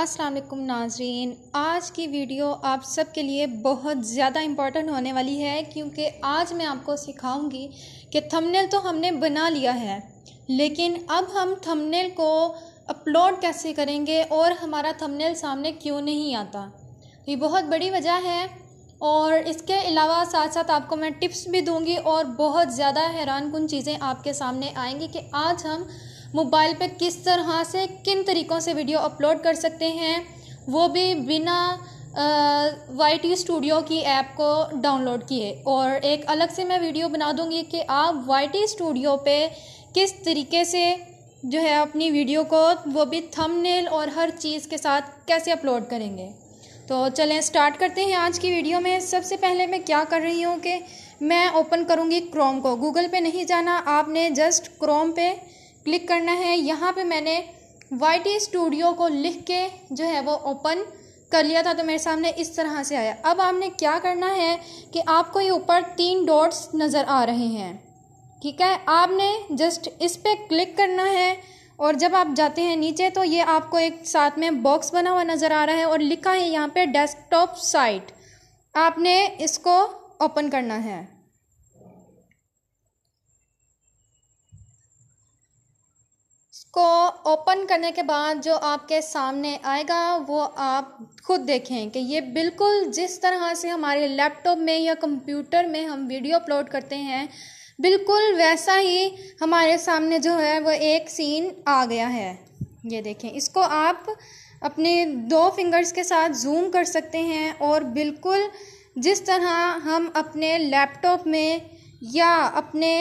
असलकुम नाजरीन आज की वीडियो आप सब के लिए बहुत ज़्यादा इम्पॉर्टेंट होने वाली है क्योंकि आज मैं आपको सिखाऊंगी कि थंबनेल तो हमने बना लिया है लेकिन अब हम थंबनेल को अपलोड कैसे करेंगे और हमारा थंबनेल सामने क्यों नहीं आता ये बहुत बड़ी वजह है और इसके अलावा साथ साथ आपको मैं टिप्स भी दूँगी और बहुत ज़्यादा हैरान चीज़ें आपके सामने आएँगी कि आज हम मोबाइल पे किस तरह से किन तरीक़ों से वीडियो अपलोड कर सकते हैं वो भी बिना वाई टी स्टूडियो की ऐप को डाउनलोड किए और एक अलग से मैं वीडियो बना दूंगी कि आप वाई टी स्टूडियो पे किस तरीके से जो है अपनी वीडियो को वो भी थंबनेल और हर चीज़ के साथ कैसे अपलोड करेंगे तो चलें स्टार्ट करते हैं आज की वीडियो में सबसे पहले मैं क्या कर रही हूँ कि मैं ओपन करूँगी क्रोम को गूगल पे नहीं जाना आपने जस्ट क्रोम पे क्लिक करना है यहाँ पे मैंने वाई टी स्टूडियो को लिख के जो है वो ओपन कर लिया था तो मेरे सामने इस तरह से आया अब आपने क्या करना है कि आपको ये ऊपर तीन डॉट्स नज़र आ रहे हैं ठीक है आपने जस्ट इस पर क्लिक करना है और जब आप जाते हैं नीचे तो ये आपको एक साथ में बॉक्स बना हुआ नज़र आ रहा है और लिखा है यहाँ पे डेस्कटॉप साइट आपने इसको ओपन करना है को ओपन करने के बाद जो आपके सामने आएगा वो आप खुद देखें कि ये बिल्कुल जिस तरह से हमारे लैपटॉप में या कंप्यूटर में हम वीडियो अपलोड करते हैं बिल्कुल वैसा ही हमारे सामने जो है वो एक सीन आ गया है ये देखें इसको आप अपने दो फिंगर्स के साथ जूम कर सकते हैं और बिल्कुल जिस तरह हम अपने लैपटॉप में या अपने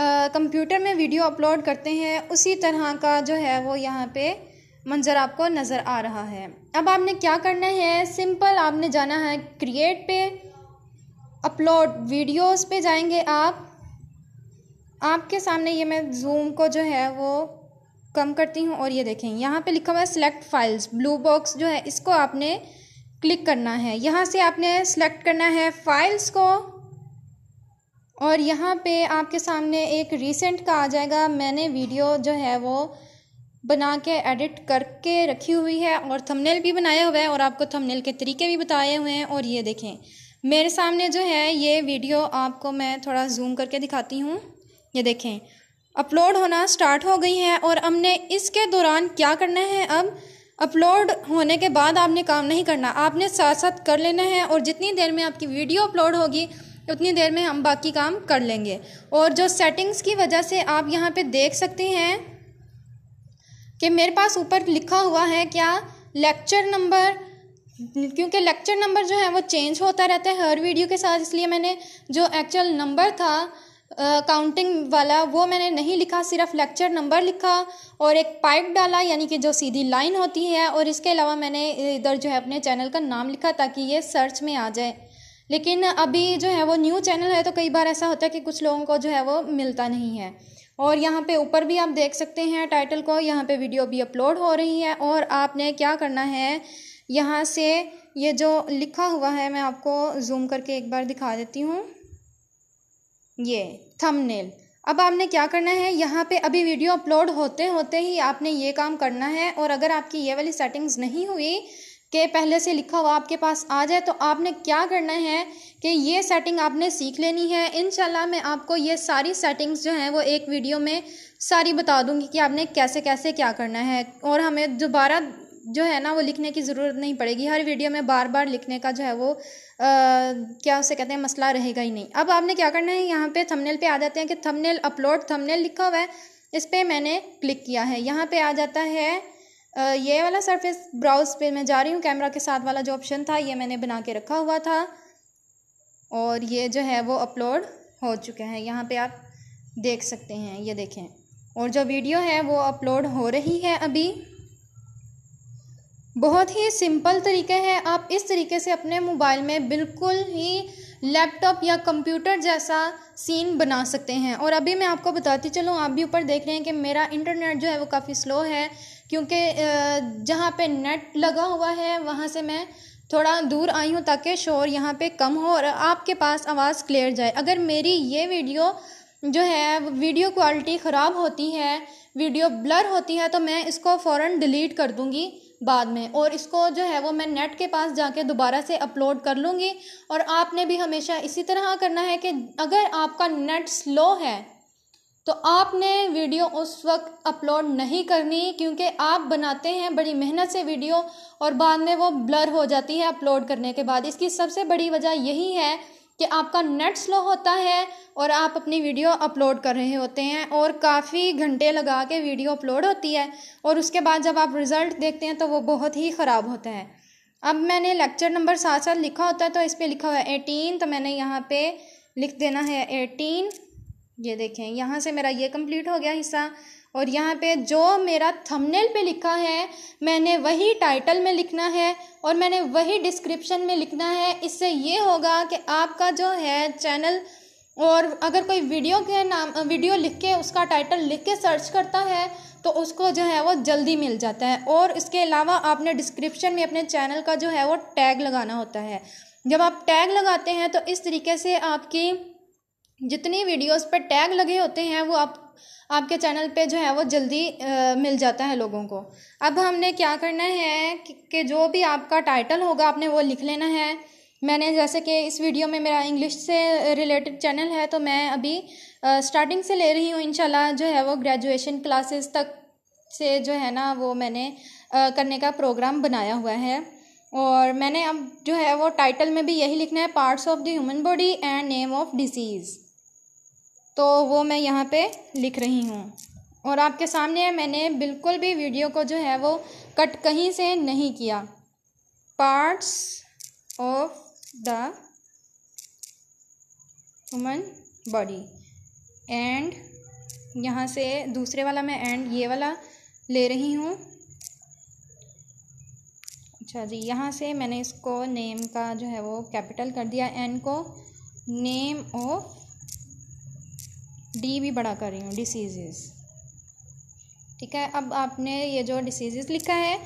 कंप्यूटर में वीडियो अपलोड करते हैं उसी तरह का जो है वो यहाँ पे मंज़र आपको नज़र आ रहा है अब आपने क्या करना है सिंपल आपने जाना है क्रिएट पे अपलोड वीडियोस पे जाएंगे आप आपके सामने ये मैं जूम को जो है वो कम करती हूँ और ये देखें यहाँ पे लिखा हुआ है सिलेक्ट फाइल्स ब्लू बॉक्स जो है इसको आपने क्लिक करना है यहाँ से आपने सेलेक्ट करना है फाइल्स को और यहाँ पे आपके सामने एक रिसेंट का आ जाएगा मैंने वीडियो जो है वो बना के एडिट करके रखी हुई है और थंबनेल भी बनाया हुआ है और आपको थंबनेल के तरीके भी बताए हुए हैं और ये देखें मेरे सामने जो है ये वीडियो आपको मैं थोड़ा जूम करके दिखाती हूँ ये देखें अपलोड होना स्टार्ट हो गई है और हमने इसके दौरान क्या करना है अब अपलोड होने के बाद आपने काम नहीं करना आपने साथ साथ कर लेना है और जितनी देर में आपकी वीडियो अपलोड होगी उतनी देर में हम बाकी काम कर लेंगे और जो सेटिंग्स की वजह से आप यहाँ पे देख सकते हैं कि मेरे पास ऊपर लिखा हुआ है क्या लेक्चर नंबर क्योंकि लेक्चर नंबर जो है वो चेंज होता रहता है हर वीडियो के साथ इसलिए मैंने जो एक्चुअल नंबर था काउंटिंग uh, वाला वो मैंने नहीं लिखा सिर्फ लेक्चर नंबर लिखा और एक पाइप डाला यानी कि जो सीधी लाइन होती है और इसके अलावा मैंने इधर जो है अपने चैनल का नाम लिखा ताकि ये सर्च में आ जाए लेकिन अभी जो है वो न्यू चैनल है तो कई बार ऐसा होता है कि कुछ लोगों को जो है वो मिलता नहीं है और यहाँ पे ऊपर भी आप देख सकते हैं टाइटल को यहाँ पे वीडियो भी अपलोड हो रही है और आपने क्या करना है यहाँ से ये जो लिखा हुआ है मैं आपको जूम करके एक बार दिखा देती हूँ ये थंबनेल अब आपने क्या करना है यहाँ पे अभी वीडियो अपलोड होते होते ही आपने ये काम करना है और अगर आपकी ये वाली सेटिंग्स नहीं हुई के पहले से लिखा हुआ आपके पास आ जाए तो आपने क्या करना है कि ये सेटिंग आपने सीख लेनी है इन मैं आपको ये सारी सेटिंग्स जो हैं वो एक वीडियो में सारी बता दूंगी कि आपने कैसे कैसे क्या करना है और हमें दोबारा जो है ना वो लिखने की ज़रूरत नहीं पड़ेगी हर वीडियो में बार बार लिखने का जो है वो आ, क्या उसे कहते हैं मसला रहेगा ही नहीं अब आपने क्या करना है यहाँ पे थंबनेल पे आ जाते हैं कि थंबनेल अपलोड थंबनेल लिखा हुआ है इस पर मैंने क्लिक किया है यहाँ पे आ जाता है ये वाला सरफेस ब्राउज पे मैं जा रही हूँ कैमरा के साथ वाला जो ऑप्शन था ये मैंने बना के रखा हुआ था और ये जो है वो अपलोड हो चुके हैं यहाँ पे आप देख सकते हैं ये देखें और जो वीडियो है वो अपलोड हो रही है अभी बहुत ही सिंपल तरीके है आप इस तरीके से अपने मोबाइल में बिल्कुल ही लैपटॉप या कंप्यूटर जैसा सीन बना सकते हैं और अभी मैं आपको बताती चलूँ आप भी ऊपर देख रहे हैं कि मेरा इंटरनेट जो है वो काफ़ी स्लो है क्योंकि जहाँ पे नेट लगा हुआ है वहाँ से मैं थोड़ा दूर आई हूँ ताकि शोर यहाँ पे कम हो और आपके पास आवाज़ क्लियर जाए अगर मेरी ये वीडियो जो है वीडियो क्वालिटी ख़राब होती है वीडियो ब्लर होती है तो मैं इसको फ़ौर डिलीट कर दूँगी बाद में और इसको जो है वो मैं नेट के पास जाके दोबारा से अपलोड कर लूँगी और आपने भी हमेशा इसी तरह करना है कि अगर आपका नेट स्लो है तो आपने वीडियो उस वक्त अपलोड नहीं करनी क्योंकि आप बनाते हैं बड़ी मेहनत से वीडियो और बाद में वो ब्लर हो जाती है अपलोड करने के बाद इसकी सबसे बड़ी वजह यही है कि आपका नेट स्लो होता है और आप अपनी वीडियो अपलोड कर रहे होते हैं और काफ़ी घंटे लगा के वीडियो अपलोड होती है और उसके बाद जब आप रिज़ल्ट देखते हैं तो वो बहुत ही ख़राब होता है अब मैंने लेक्चर नंबर साथ साथ लिखा होता है तो इस पर लिखा हुआ है एटीन तो मैंने यहाँ पे लिख देना है एटीन ये देखें यहाँ से मेरा ये कंप्लीट हो गया हिस्सा और यहाँ पे जो मेरा थंबनेल पे लिखा है मैंने वही टाइटल में लिखना है और मैंने वही डिस्क्रिप्शन में लिखना है इससे ये होगा कि आपका जो है चैनल और अगर कोई वीडियो के नाम वीडियो लिख के उसका टाइटल लिख के सर्च करता है तो उसको जो है वो जल्दी मिल जाता है और इसके अलावा आपने डिस्क्रिप्शन में अपने चैनल का जो है वो टैग लगाना होता है जब आप टैग लगाते हैं तो इस तरीके से आपकी जितनी वीडियोस पर टैग लगे होते हैं वो आप आपके चैनल पे जो है वो जल्दी आ, मिल जाता है लोगों को अब हमने क्या करना है कि, कि जो भी आपका टाइटल होगा आपने वो लिख लेना है मैंने जैसे कि इस वीडियो में मेरा इंग्लिश से रिलेटेड चैनल है तो मैं अभी आ, स्टार्टिंग से ले रही हूँ इनशाला जो है वो ग्रेजुएशन क्लासेस तक से जो है ना वो मैंने आ, करने का प्रोग्राम बनाया हुआ है और मैंने अब जो है वो टाइटल में भी यही लिखना है parts of the human body and name of disease तो वो मैं यहाँ पे लिख रही हूँ और आपके सामने मैंने बिल्कुल भी वीडियो को जो है वो कट कहीं से नहीं किया parts of the human body and यहाँ से दूसरे वाला मैं एंड ये वाला ले रही हूँ अच्छा जी यहाँ से मैंने इसको नेम का जो है वो कैपिटल कर दिया एन को नेम ऑफ डी भी बड़ा कर रही हूँ डिसीजेज ठीक है अब आपने ये जो डिसीज़ लिखा है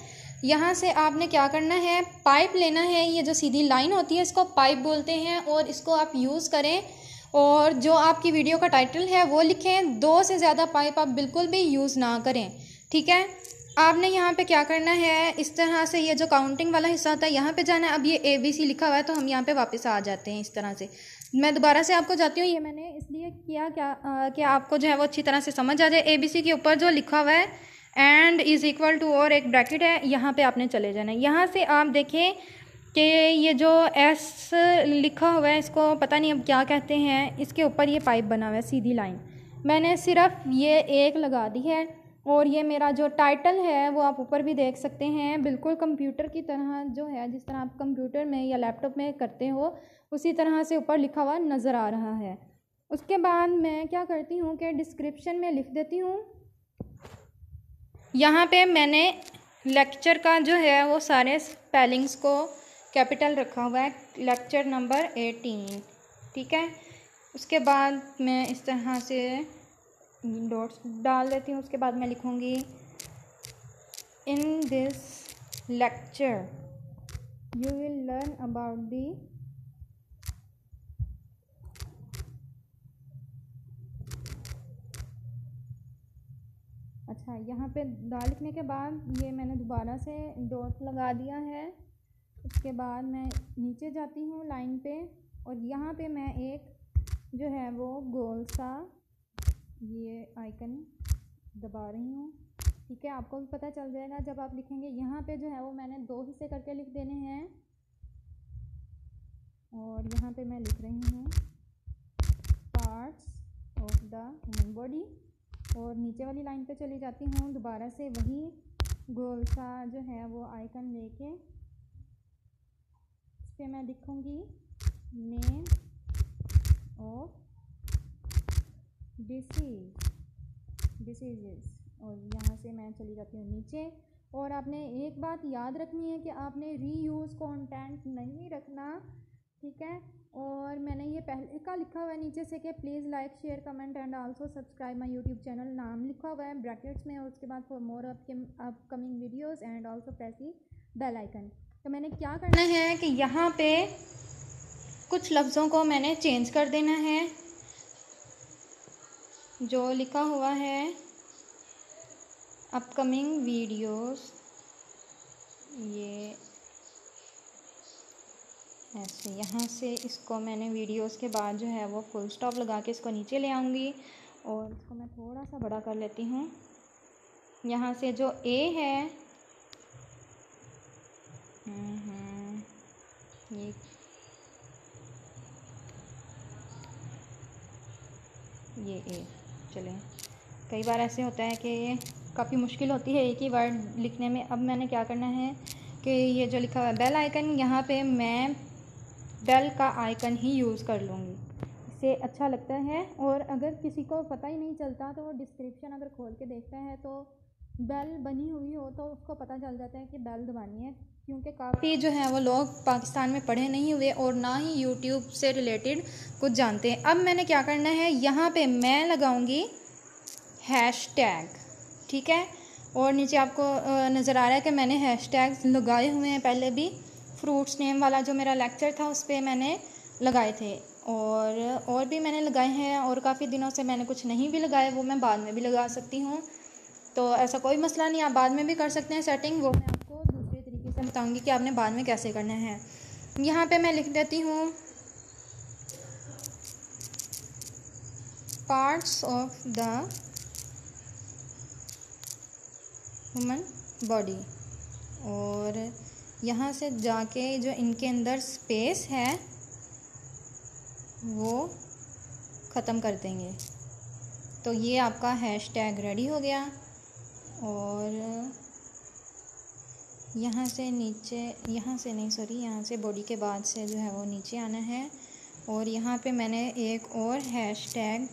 यहाँ से आपने क्या करना है पाइप लेना है ये जो सीधी लाइन होती है इसको पाइप बोलते हैं और इसको आप यूज़ करें और जो आपकी वीडियो का टाइटल है वो लिखें दो से ज़्यादा पाइप आप बिल्कुल भी यूज़ ना करें ठीक है आपने यहाँ पे क्या करना है इस तरह से ये जो काउंटिंग वाला हिस्सा होता है यहाँ पे जाना है अब ये ए बी सी लिखा हुआ है तो हम यहाँ पे वापस आ जाते हैं इस तरह से मैं दोबारा से आपको जाती हूँ ये मैंने इसलिए किया क्या कि आपको जो है वो अच्छी तरह से समझ आ जाए ए बी सी के ऊपर जो लिखा हुआ है एंड इज़ इक्वल टू और एक ब्रैकेट है यहाँ पे आपने चले जाना है यहाँ से आप देखें कि ये जो एस लिखा हुआ है इसको पता नहीं अब क्या कहते हैं इसके ऊपर ये पाइप बना हुआ है सीधी लाइन मैंने सिर्फ ये एक लगा दी है और ये मेरा जो टाइटल है वो आप ऊपर भी देख सकते हैं बिल्कुल कंप्यूटर की तरह जो है जिस तरह आप कंप्यूटर में या लैपटॉप में करते हो उसी तरह से ऊपर लिखा हुआ नज़र आ रहा है उसके बाद मैं क्या करती हूँ कि डिस्क्रिप्शन में लिख देती हूँ यहाँ पे मैंने लेक्चर का जो है वो सारे स्पेलिंग्स को कैपिटल रखा हुआ है लेक्चर नंबर एटीन ठीक है उसके बाद मैं इस तरह से डॉट्स डाल देती हूँ उसके बाद मैं लिखूँगी in this lecture you will learn about the अच्छा यहाँ पे डाल लिखने के बाद ये मैंने दोबारा से डॉट लगा दिया है उसके बाद मैं नीचे जाती हूँ लाइन पे और यहाँ पे मैं एक जो है वो गोल सा ये आइकन दबा रही हूँ ठीक है आपको भी पता चल जाएगा जब आप लिखेंगे यहाँ पे जो है वो मैंने दो हिस्से करके लिख देने हैं और यहाँ पे मैं लिख रही हूँ parts of the human body और नीचे वाली लाइन पे चली जाती हूँ दोबारा से वही गोल सा जो है वो आइकन लेके इस पर मैं लिखूँगी नेम ऑफ डिसीज डिसीजेस और यहाँ से मैं चली जाती हूँ नीचे और आपने एक बात याद रखनी है कि आपने रीयूज़ कंटेंट नहीं रखना ठीक है और मैंने ये पहले का लिखा हुआ है नीचे से कि please like share comment and also subscribe my YouTube channel नाम लिखा हुआ है ब्रैकेट्स में और उसके बाद फॉर मोर अपके upcoming videos and also press the bell icon तो मैंने क्या करना है कि यहाँ पे कुछ लफ्ज़ों को मैंने चेंज कर देना है जो लिखा हुआ है अपकमिंग वीडियोस ये ऐसे यहाँ से इसको मैंने वीडियोस के बाद जो है वो फुल स्टॉप लगा के इसको नीचे ले आऊँगी और इसको मैं थोड़ा सा बड़ा कर लेती हूँ यहाँ से जो ए है हम्म, ये ये ए चलें कई बार ऐसे होता है कि ये काफ़ी मुश्किल होती है एक ही वर्ड लिखने में अब मैंने क्या करना है कि ये जो लिखा हुआ है बेल आइकन यहाँ पे मैं बेल का आइकन ही यूज़ कर लूँगी इससे अच्छा लगता है और अगर किसी को पता ही नहीं चलता तो वो डिस्क्रिप्शन अगर खोल के देखता है तो बेल बनी हुई हो तो उसको पता चल जाता है कि बेल दबानी है क्योंकि काफ़ी जो है वो लोग पाकिस्तान में पढ़े नहीं हुए और ना ही यूट्यूब से रिलेटेड कुछ जानते हैं अब मैंने क्या करना है यहाँ पे मैं लगाऊंगी हैश टैग ठीक है और नीचे आपको नज़र आ रहा है कि मैंने हैश टैग लगाए हुए हैं पहले भी फ्रूट्स नेम वाला जो मेरा लेक्चर था उस पर मैंने लगाए थे और और भी मैंने लगाए हैं और काफ़ी दिनों से मैंने कुछ नहीं भी लगाए वो मैं बाद में भी लगा सकती हूँ तो ऐसा कोई मसला नहीं आप बाद में भी कर सकते हैं सेटिंग वो मैं आपको दूसरे तरीके से बताऊँगी कि आपने बाद में कैसे करना है यहाँ पे मैं लिख देती हूँ parts of the human body और यहाँ से जाके जो इनके अंदर स्पेस है वो ख़त्म कर देंगे तो ये आपका हैश टैग रेडी हो गया और यहाँ से नीचे यहाँ से नहीं सॉरी यहाँ से बॉडी के बाद से जो है वो नीचे आना है और यहाँ पे मैंने एक और हैश टैग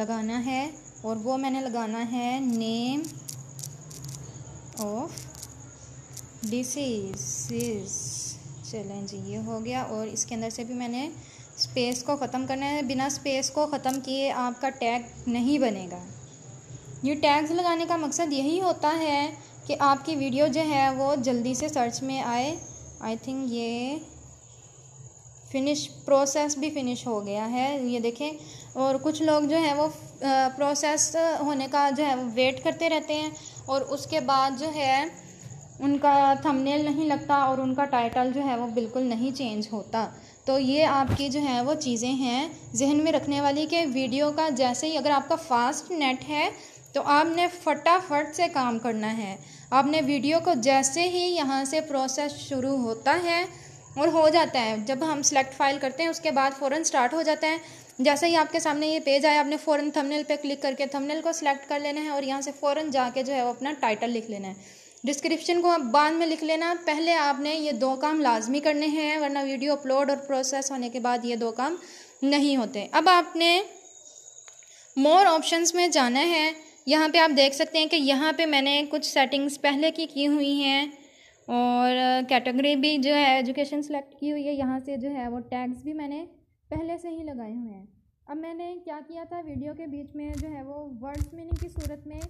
लगाना है और वो मैंने लगाना है नेम ऑफ डिसीज चलें जी ये हो गया और इसके अंदर से भी मैंने स्पेस को ख़त्म करना है बिना स्पेस को ख़त्म किए आपका टैग नहीं बनेगा ये टैग्स लगाने का मकसद यही होता है कि आपकी वीडियो जो है वो जल्दी से सर्च में आए आई थिंक ये फिनिश प्रोसेस भी फिनिश हो गया है ये देखें और कुछ लोग जो है वो प्रोसेस होने का जो है वो वेट करते रहते हैं और उसके बाद जो है उनका थंबनेल नहीं लगता और उनका टाइटल जो है वो बिल्कुल नहीं चेंज होता तो ये आपकी जो है वो चीज़ें हैं जहन में रखने वाली कि वीडियो का जैसे ही अगर आपका फास्ट नेट है तो आपने फटाफट से काम करना है आपने वीडियो को जैसे ही यहाँ से प्रोसेस शुरू होता है और हो जाता है जब हम सेलेक्ट फाइल करते हैं उसके बाद फ़ौरन स्टार्ट हो जाता है जैसे ही आपके सामने ये पेज आया आपने फ़ौरन थंबनेल पे क्लिक करके थंबनेल को सिलेक्ट कर लेना है और यहाँ से फ़ौरन जाके जो है वो अपना टाइटल लिख लेना है डिस्क्रिप्शन को आप बाद में लिख लेना पहले आपने ये दो काम लाजमी करने हैं वरना वीडियो अपलोड और प्रोसेस होने के बाद ये दो काम नहीं होते अब आपने मोर ऑप्शंस में जाना है यहाँ पे आप देख सकते हैं कि यहाँ पे मैंने कुछ सेटिंग्स पहले की की हुई हैं और कैटेगरी भी जो है एजुकेशन सेलेक्ट की हुई है यहाँ से जो है वो टैग्स भी मैंने पहले से ही लगाए हुए हैं अब मैंने क्या किया था वीडियो के बीच में जो है वो वर्ड्स मीनिंग की सूरत में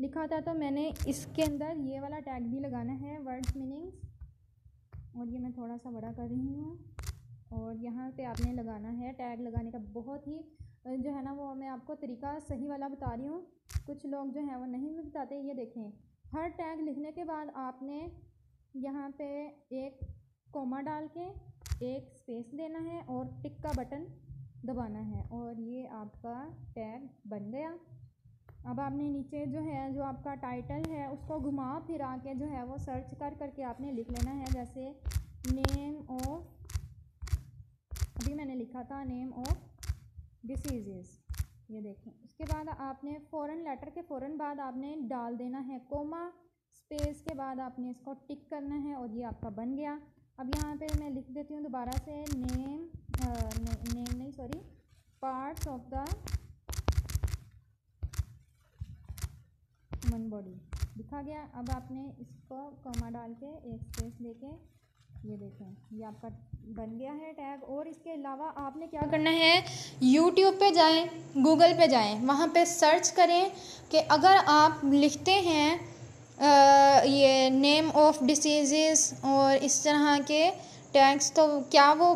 लिखा था तो मैंने इसके अंदर ये वाला टैग भी लगाना है वर्ड्स मीनिंग्स और ये मैं थोड़ा सा बड़ा कर रही हूँ और यहाँ पे आपने लगाना है टैग लगाने का बहुत ही जो है ना वो मैं आपको तरीका सही वाला बता रही हूँ कुछ लोग जो हैं वो नहीं भी बताते ये देखें हर टैग लिखने के बाद आपने यहाँ पे एक कोमा डाल के एक स्पेस देना है और टिक का बटन दबाना है और ये आपका टैग बन गया अब आपने नीचे जो है जो आपका टाइटल है उसको घुमा फिरा के जो है वो सर्च कर करके आपने लिख लेना है जैसे नेम ऑफ अभी मैंने लिखा था नेम ऑफ डिसीजेस ये देखें उसके बाद आपने फ़ौरन लेटर के फ़ौर बाद आपने डाल देना है कोमा स्पेस के बाद आपने इसको टिक करना है और ये आपका बन गया अब यहाँ पे मैं लिख देती हूँ दोबारा से नेम आ, ने, नेम नहीं sorry parts of the human body लिखा गया अब आपने इसको कोमा डाल के एक स्पेस लेके ये देखें ये आपका बन गया है टैग और इसके अलावा आपने क्या करना है यूट्यूब पे जाएं गूगल पे जाएं वहाँ पे सर्च करें कि अगर आप लिखते हैं आ, ये नेम ऑफ़ डिसीज़ और इस तरह के टैग्स तो क्या वो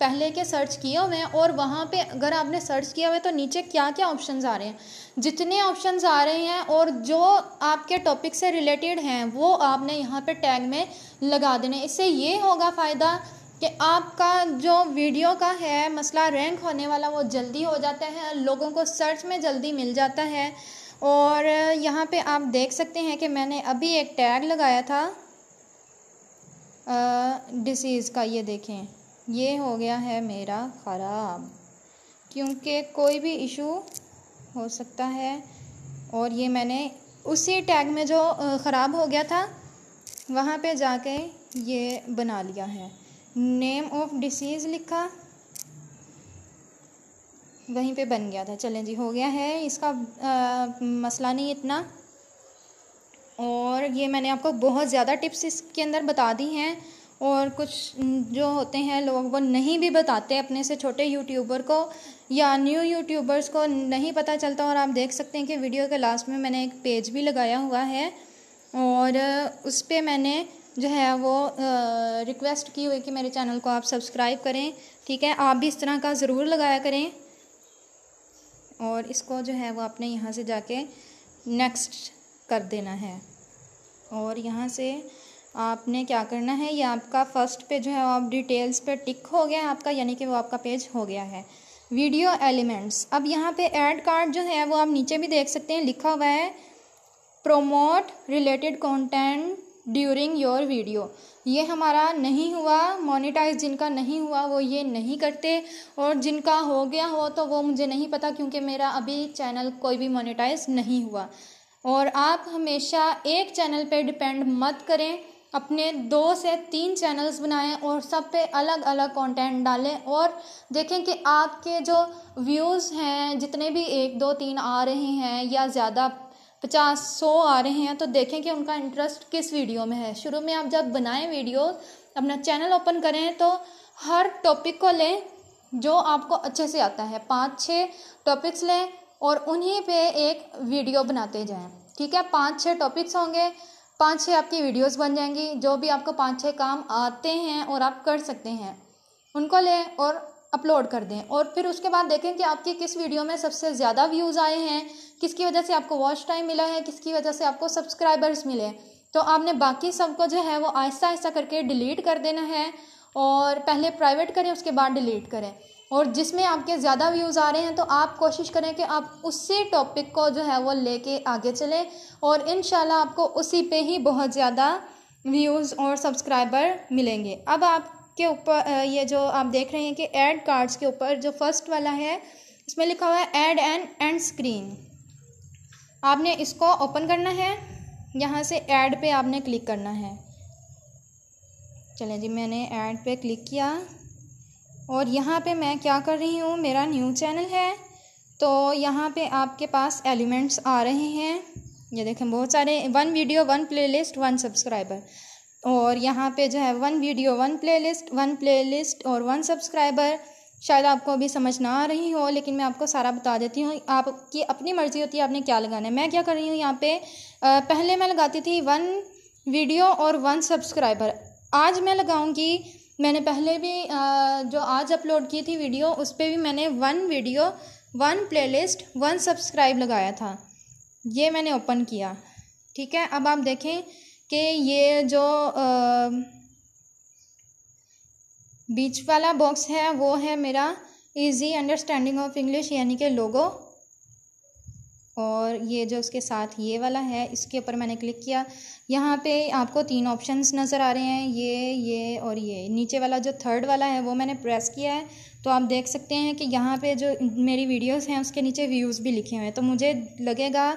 पहले के सर्च किए हुए हैं और वहाँ पे अगर आपने सर्च किया हुआ है तो नीचे क्या क्या ऑप्शंस आ रहे हैं जितने ऑप्शंस आ रहे हैं और जो आपके टॉपिक से रिलेटेड हैं वो आपने यहाँ पे टैग में लगा देने इससे ये होगा फ़ायदा कि आपका जो वीडियो का है मसला रैंक होने वाला वो जल्दी हो जाता है लोगों को सर्च में जल्दी मिल जाता है और यहाँ पर आप देख सकते हैं कि मैंने अभी एक टैग लगाया था डिसीज़ का ये देखें ये हो गया है मेरा ख़राब क्योंकि कोई भी इशू हो सकता है और ये मैंने उसी टैग में जो ख़राब हो गया था वहाँ पे जाके ये बना लिया है नेम ऑफ डिसीज़ लिखा वहीं पे बन गया था चलें जी हो गया है इसका आ, मसला नहीं इतना और ये मैंने आपको बहुत ज़्यादा टिप्स इसके अंदर बता दी हैं और कुछ जो होते हैं लोग वो नहीं भी बताते अपने से छोटे यूट्यूबर को या न्यू यूट्यूबर्स को नहीं पता चलता और आप देख सकते हैं कि वीडियो के लास्ट में मैंने एक पेज भी लगाया हुआ है और उस पर मैंने जो है वो रिक्वेस्ट की हुई कि मेरे चैनल को आप सब्सक्राइब करें ठीक है आप भी इस तरह का ज़रूर लगाया करें और इसको जो है वो आपने यहाँ से जाके नेक्स्ट कर देना है और यहाँ से आपने क्या करना है ये आपका फ़र्स्ट पे जो है आप डिटेल्स पे टिक हो गया है आपका यानी कि वो आपका पेज हो गया है वीडियो एलिमेंट्स अब यहाँ पे ऐड कार्ड जो है वो आप नीचे भी देख सकते हैं लिखा हुआ है promote related content during your video ये हमारा नहीं हुआ मोनिटाइज जिनका नहीं हुआ वो ये नहीं करते और जिनका हो गया हो तो वो मुझे नहीं पता क्योंकि मेरा अभी चैनल कोई भी मोनिटाइज़ नहीं हुआ और आप हमेशा एक चैनल पे डिपेंड मत करें अपने दो से तीन चैनल्स बनाएं और सब पे अलग अलग कंटेंट डालें और देखें कि आपके जो व्यूज़ हैं जितने भी एक दो तीन आ रहे हैं या ज़्यादा पचास सौ आ रहे हैं तो देखें कि उनका इंटरेस्ट किस वीडियो में है शुरू में आप जब बनाएं वीडियो अपना चैनल ओपन करें तो हर टॉपिक को लें जो आपको अच्छे से आता है पाँच छः टॉपिक्स लें और उन्हीं पे एक वीडियो बनाते जाएं ठीक है पाँच छः टॉपिक्स होंगे पाँच छः आपकी वीडियोस बन जाएंगी जो भी आपको पाँच छः काम आते हैं और आप कर सकते हैं उनको लें और अपलोड कर दें और फिर उसके बाद देखें कि आपकी किस वीडियो में सबसे ज़्यादा व्यूज़ आए हैं किसकी वजह से आपको वॉच टाइम मिला है किसकी वजह से आपको सब्सक्राइबर्स मिले तो आपने बाकी सबको जो है वो आहिस्ता आहिस्ता करके डिलीट कर देना है और पहले प्राइवेट करें उसके बाद डिलीट करें और जिसमें आपके ज़्यादा व्यूज़ आ रहे हैं तो आप कोशिश करें कि आप उसी टॉपिक को जो है वो लेके आगे चलें और इन आपको उसी पे ही बहुत ज़्यादा व्यूज़ और सब्सक्राइबर मिलेंगे अब आपके ऊपर ये जो आप देख रहे हैं कि एड कार्ड्स के ऊपर जो फर्स्ट वाला है इसमें लिखा हुआ है एड एंड एंड स्क्रीन आपने इसको ओपन करना है यहाँ से ऐड पे आपने क्लिक करना है चलें जी मैंने ऐड पे क्लिक किया और यहाँ पे मैं क्या कर रही हूँ मेरा न्यू चैनल है तो यहाँ पे आपके पास एलिमेंट्स आ रहे हैं ये देखें बहुत सारे one video one playlist one subscriber और यहाँ पे जो है one video one playlist one playlist और वन सब्सक्राइबर शायद आपको अभी समझ ना आ रही हो लेकिन मैं आपको सारा बता देती हूँ आपकी अपनी मर्ज़ी होती है आपने क्या लगाना है मैं क्या कर रही हूँ यहाँ पे पहले मैं लगाती थी वन वीडियो और वन सब्सक्राइबर आज मैं लगाऊंगी मैंने पहले भी जो आज अपलोड की थी वीडियो उस पर भी मैंने one video one playlist one subscribe लगाया था ये मैंने ओपन किया ठीक है अब आप देखें कि ये जो आ, बीच वाला बॉक्स है वो है मेरा इजी अंडरस्टैंडिंग ऑफ इंग्लिश यानी कि लोगो और ये जो उसके साथ ये वाला है इसके ऊपर मैंने क्लिक किया यहाँ पे आपको तीन ऑप्शंस नज़र आ रहे हैं ये ये और ये नीचे वाला जो थर्ड वाला है वो मैंने प्रेस किया है तो आप देख सकते हैं कि यहाँ पे जो मेरी वीडियोस हैं उसके नीचे व्यूज़ भी लिखे हुए हैं तो मुझे लगेगा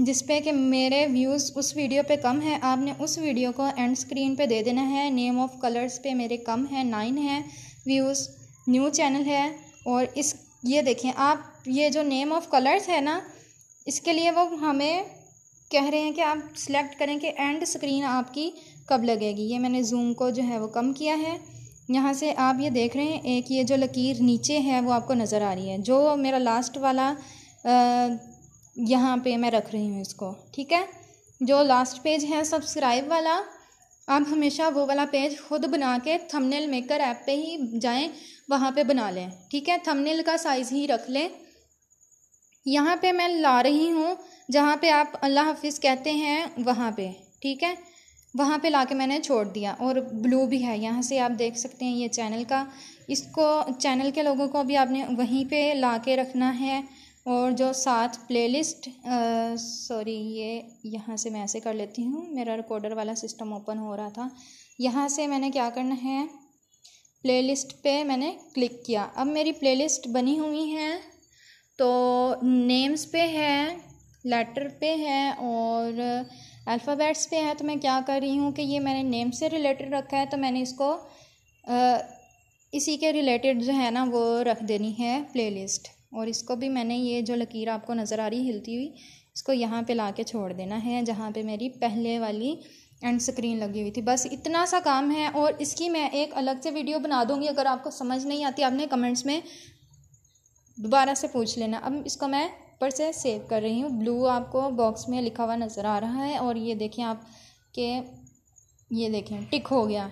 जिस पे कि मेरे व्यूज़ उस वीडियो पे कम है आपने उस वीडियो को एंड स्क्रीन पे दे देना है नेम ऑफ़ कलर्स पे मेरे कम है नाइन है व्यूज़ न्यू चैनल है और इस ये देखें आप ये जो नेम ऑफ़ कलर्स है ना इसके लिए वो हमें कह रहे हैं कि आप सिलेक्ट करें कि एंड स्क्रीन आपकी कब लगेगी ये मैंने जूम को जो है वो कम किया है यहाँ से आप ये देख रहे हैं एक ये जो लकीर नीचे है वो आपको नज़र आ रही है जो मेरा लास्ट वाला आ, यहाँ पे मैं रख रही हूँ इसको ठीक है जो लास्ट पेज है सब्सक्राइब वाला आप हमेशा वो वाला पेज खुद बना के थंबनेल मेकर ऐप पे ही जाएं वहाँ पे बना लें ठीक है थंबनेल का साइज़ ही रख लें यहाँ पे मैं ला रही हूँ जहाँ पे आप अल्लाह हाफिज़ कहते हैं वहाँ पे ठीक है वहाँ पे ला के मैंने छोड़ दिया और ब्लू भी है यहाँ से आप देख सकते हैं ये चैनल का इसको चैनल के लोगों को भी आपने वहीं पर ला के रखना है और जो साथ प्लेलिस्ट सॉरी ये यहाँ से मैं ऐसे कर लेती हूँ मेरा रिकॉर्डर वाला सिस्टम ओपन हो रहा था यहाँ से मैंने क्या करना है प्लेलिस्ट पे मैंने क्लिक किया अब मेरी प्लेलिस्ट बनी हुई है तो नेम्स पे है लेटर पे है और अल्फ़ाबेट्स पे है तो मैं क्या कर रही हूँ कि ये मैंने नेम से रिलेटेड रखा है तो मैंने इसको आ, इसी के रिलेटेड जो है ना वो रख देनी है प्लेलिस्ट और इसको भी मैंने ये जो लकीर आपको नज़र आ रही हिलती हुई इसको यहाँ पे ला के छोड़ देना है जहाँ पे मेरी पहले वाली एंड स्क्रीन लगी हुई थी बस इतना सा काम है और इसकी मैं एक अलग से वीडियो बना दूँगी अगर आपको समझ नहीं आती आपने कमेंट्स में दोबारा से पूछ लेना अब इसको मैं ऊपर से सेव कर रही हूँ ब्लू आपको बॉक्स में लिखा हुआ नज़र आ रहा है और ये देखें आप के ये देखें टिक हो गया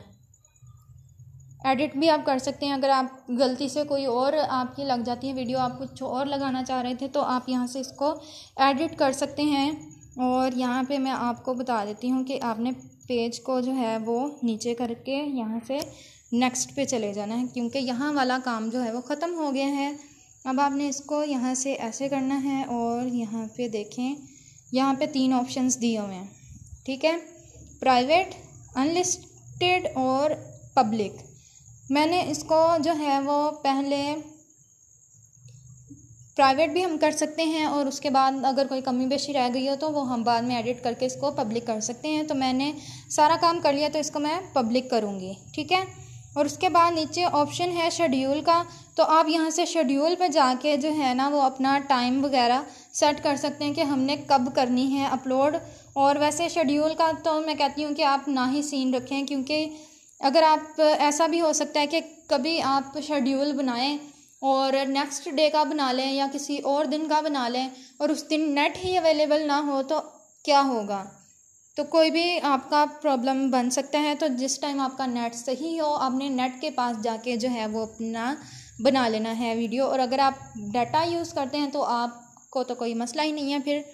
एडिट भी आप कर सकते हैं अगर आप गलती से कोई और आपकी लग जाती है वीडियो आप कुछ और लगाना चाह रहे थे तो आप यहाँ से इसको एडिट कर सकते हैं और यहाँ पे मैं आपको बता देती हूँ कि आपने पेज को जो है वो नीचे करके यहाँ से नेक्स्ट पे चले जाना है क्योंकि यहाँ वाला काम जो है वो ख़त्म हो गया है अब आपने इसको यहाँ से ऐसे करना है और यहाँ पे देखें यहाँ पे तीन ऑप्शंस दिए हुए हैं ठीक है प्राइवेट अनलिस्टेड और पब्लिक मैंने इसको जो है वो पहले प्राइवेट भी हम कर सकते हैं और उसके बाद अगर कोई कमी बेशी रह गई हो तो वो हम बाद में एडिट करके इसको पब्लिक कर सकते हैं तो मैंने सारा काम कर लिया तो इसको मैं पब्लिक करूँगी ठीक है और उसके बाद नीचे ऑप्शन है शेड्यूल का तो आप यहाँ से शेड्यूल पे जाके जो है ना वो अपना टाइम वगैरह सेट कर सकते हैं कि हमने कब करनी है अपलोड और वैसे शेड्यूल का तो मैं कहती हूँ कि आप ना ही सीन रखें क्योंकि अगर आप ऐसा भी हो सकता है कि कभी आप शेड्यूल बनाएं और नेक्स्ट डे का बना लें या किसी और दिन का बना लें और उस दिन नेट ही अवेलेबल ना हो तो क्या होगा तो कोई भी आपका प्रॉब्लम बन सकता है तो जिस टाइम आपका नेट सही हो आपने नेट के पास जाके जो है वो अपना बना लेना है वीडियो और अगर आप डाटा यूज़ करते हैं तो आपको तो कोई मसला ही नहीं है फिर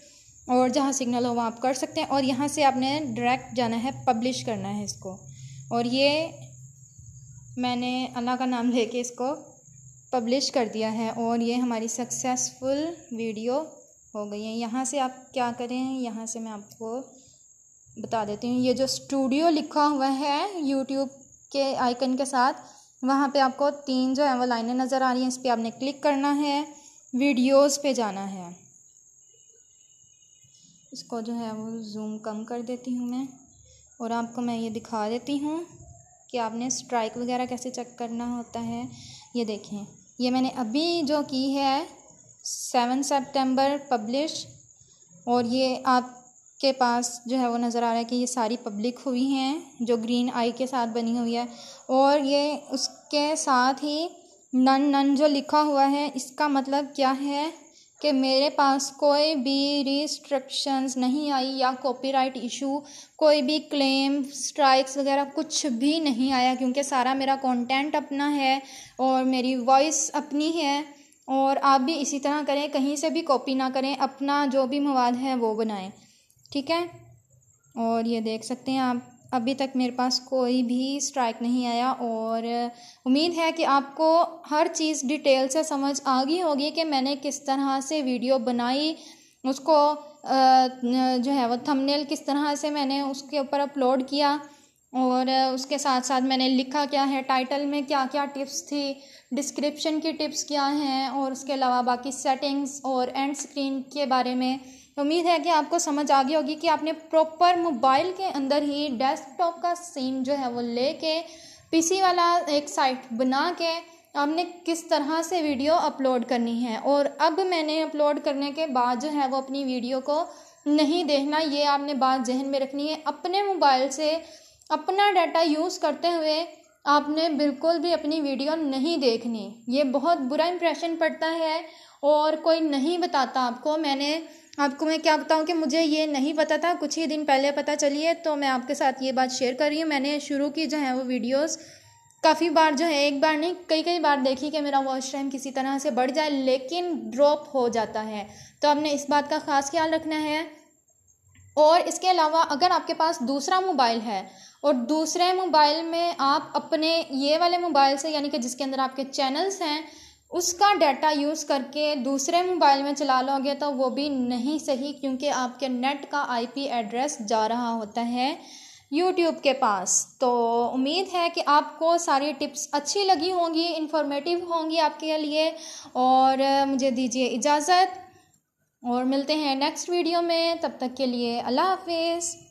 और जहाँ सिग्नल हो वहाँ आप कर सकते हैं और यहाँ से आपने डायरेक्ट जाना है पब्लिश करना है इसको और ये मैंने अल्लाह का नाम लेके इसको पब्लिश कर दिया है और ये हमारी सक्सेसफुल वीडियो हो गई है यहाँ से आप क्या करें यहाँ से मैं आपको बता देती हूँ ये जो स्टूडियो लिखा हुआ है यूट्यूब के आइकन के साथ वहाँ पे आपको तीन जो है वो लाइनें नज़र आ रही हैं इस पर आपने क्लिक करना है वीडियोस पे जाना है इसको जो है वो जूम कम कर देती हूँ मैं और आपको मैं ये दिखा देती हूँ कि आपने स्ट्राइक वगैरह कैसे चेक करना होता है ये देखें ये मैंने अभी जो की है सेवन सेप्टेम्बर पब्लिश और ये आपके पास जो है वो नज़र आ रहा है कि ये सारी पब्लिक हुई हैं जो ग्रीन आई के साथ बनी हुई है और ये उसके साथ ही नन नन जो लिखा हुआ है इसका मतलब क्या है कि मेरे पास कोई भी रिस्ट्रिक्शंस नहीं आई या कॉपीराइट इशू कोई भी क्लेम स्ट्राइक्स वगैरह कुछ भी नहीं आया क्योंकि सारा मेरा कंटेंट अपना है और मेरी वॉइस अपनी है और आप भी इसी तरह करें कहीं से भी कॉपी ना करें अपना जो भी मवाद है वो बनाएं ठीक है और ये देख सकते हैं आप अभी तक मेरे पास कोई भी स्ट्राइक नहीं आया और उम्मीद है कि आपको हर चीज़ डिटेल से समझ आ गई होगी कि मैंने किस तरह से वीडियो बनाई उसको जो है वो थंबनेल किस तरह से मैंने उसके ऊपर अपलोड किया और उसके साथ साथ मैंने लिखा क्या है टाइटल में क्या क्या टिप्स थी डिस्क्रिप्शन की टिप्स क्या हैं और उसके अलावा बाकी सेटिंग्स और एंड स्क्रीन के बारे में उम्मीद है कि आपको समझ आ गई होगी कि आपने प्रॉपर मोबाइल के अंदर ही डेस्कटॉप का सीन जो है वो लेके पीसी वाला एक साइट बना के आपने किस तरह से वीडियो अपलोड करनी है और अब मैंने अपलोड करने के बाद जो है वो अपनी वीडियो को नहीं देखना ये आपने बात जहन में रखनी है अपने मोबाइल से अपना डाटा यूज़ करते हुए आपने बिल्कुल भी अपनी वीडियो नहीं देखनी ये बहुत बुरा इम्प्रेशन पड़ता है और कोई नहीं बताता आपको मैंने आपको मैं क्या बताऊँ कि मुझे ये नहीं पता था कुछ ही दिन पहले पता चली है तो मैं आपके साथ ये बात शेयर कर रही हूँ मैंने शुरू की जो है वो वीडियोस काफ़ी बार जो है एक बार नहीं कई कई बार देखी कि मेरा वॉश टाइम किसी तरह से बढ़ जाए लेकिन ड्रॉप हो जाता है तो आपने इस बात का ख़ास ख्याल रखना है और इसके अलावा अगर आपके पास दूसरा मोबाइल है और दूसरे मोबाइल में आप अपने ये वाले मोबाइल से यानी कि जिसके अंदर आपके चैनल्स हैं उसका डाटा यूज़ करके दूसरे मोबाइल में चला लोगे तो वो भी नहीं सही क्योंकि आपके नेट का आईपी एड्रेस जा रहा होता है यूट्यूब के पास तो उम्मीद है कि आपको सारी टिप्स अच्छी लगी होंगी इन्फॉर्मेटिव होंगी आपके लिए और मुझे दीजिए इजाज़त और मिलते हैं नेक्स्ट वीडियो में तब तक के लिए अल्लाह हाफिज़